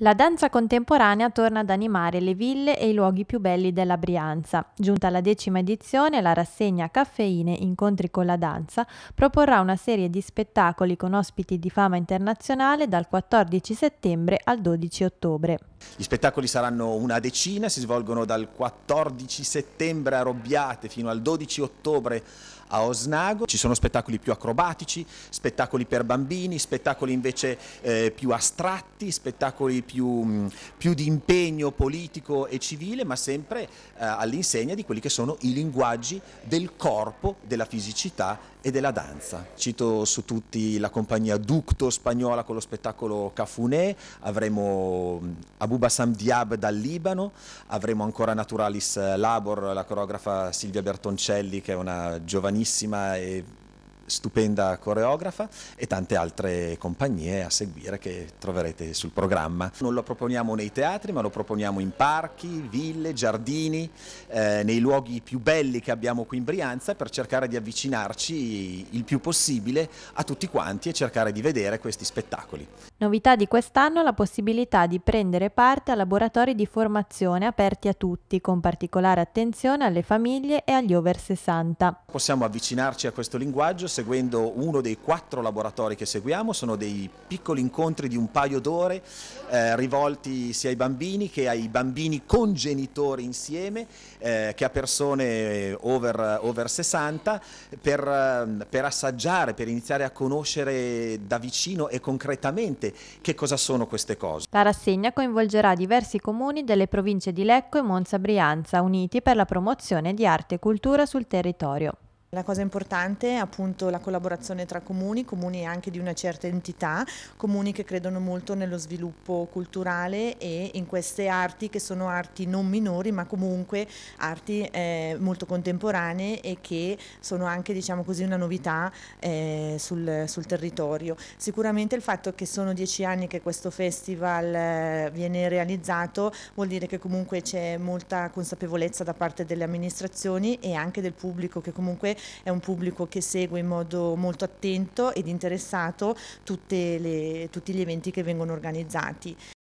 La danza contemporanea torna ad animare le ville e i luoghi più belli della Brianza. Giunta alla decima edizione, la rassegna Caffeine Incontri con la danza proporrà una serie di spettacoli con ospiti di fama internazionale dal 14 settembre al 12 ottobre. Gli spettacoli saranno una decina, si svolgono dal 14 settembre a Robbiate fino al 12 ottobre a Osnago. Ci sono spettacoli più acrobatici, spettacoli per bambini, spettacoli invece eh, più astratti, spettacoli più, mm, più di impegno politico e civile, ma sempre eh, all'insegna di quelli che sono i linguaggi del corpo, della fisicità e della danza. Cito su tutti la compagnia Ducto spagnola con lo spettacolo Cafuné, avremo mm, Abuba Sam Diab dal Libano, avremo ancora Naturalis eh, Labor, la coreografa Silvia Bertoncelli che è una giovanissima e stupenda coreografa e tante altre compagnie a seguire che troverete sul programma. Non lo proponiamo nei teatri ma lo proponiamo in parchi, ville, giardini, eh, nei luoghi più belli che abbiamo qui in Brianza per cercare di avvicinarci il più possibile a tutti quanti e cercare di vedere questi spettacoli. Novità di quest'anno la possibilità di prendere parte a laboratori di formazione aperti a tutti con particolare attenzione alle famiglie e agli over 60. Possiamo avvicinarci a questo linguaggio seguendo uno dei quattro laboratori che seguiamo, sono dei piccoli incontri di un paio d'ore eh, rivolti sia ai bambini che ai bambini con genitori insieme eh, che a persone eh, over, over 60 per, eh, per assaggiare, per iniziare a conoscere da vicino e concretamente che cosa sono queste cose. La rassegna coinvolgerà diversi comuni delle province di Lecco e Monza Brianza uniti per la promozione di arte e cultura sul territorio. La cosa importante è appunto la collaborazione tra comuni, comuni anche di una certa entità, comuni che credono molto nello sviluppo culturale e in queste arti che sono arti non minori ma comunque arti eh, molto contemporanee e che sono anche diciamo così, una novità eh, sul, sul, territorio. Sicuramente il fatto che sono dieci anni che questo festival eh, viene realizzato vuol dire che comunque c'è molta consapevolezza da parte delle amministrazioni e anche del pubblico che comunque è un pubblico che segue in modo molto attento ed interessato le, tutti gli eventi che vengono organizzati.